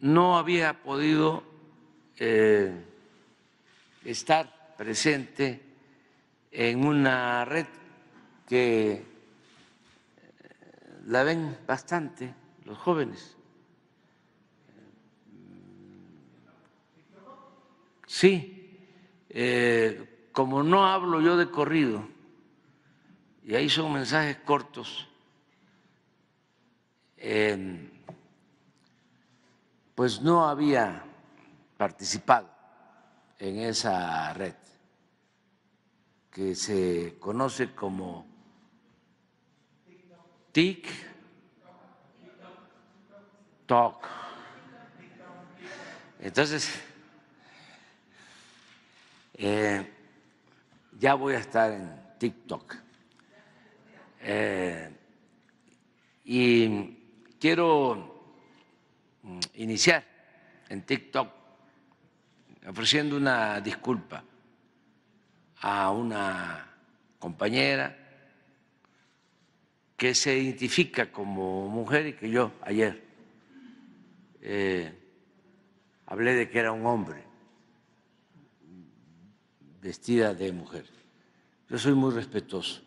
no había podido eh, estar presente en una red que eh, la ven bastante los jóvenes. Sí, eh, como no hablo yo de corrido, y ahí son mensajes cortos, pues no había participado en esa red que se conoce como TikTok. Entonces, eh, ya voy a estar en TikTok. Eh, y quiero iniciar en TikTok ofreciendo una disculpa a una compañera que se identifica como mujer y que yo ayer eh, hablé de que era un hombre vestida de mujer. Yo soy muy respetuoso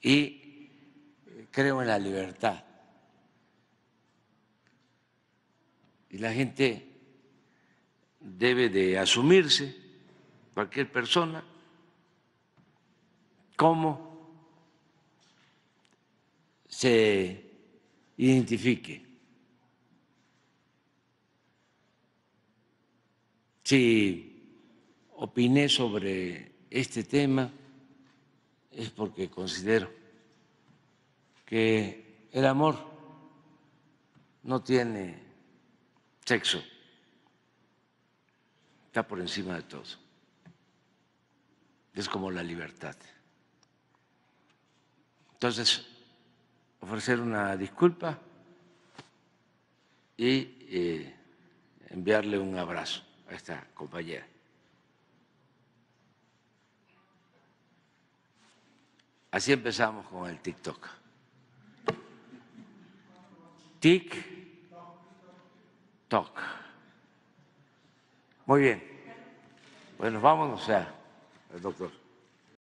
y creo en la libertad y la gente debe de asumirse, cualquier persona, cómo se identifique. Si opiné sobre este tema es porque considero que el amor no tiene sexo está por encima de todo. Es como la libertad. Entonces, ofrecer una disculpa y eh, enviarle un abrazo a esta compañera. Así empezamos con el TikTok. Tic. Muy bien. Bueno, vámonos El doctor.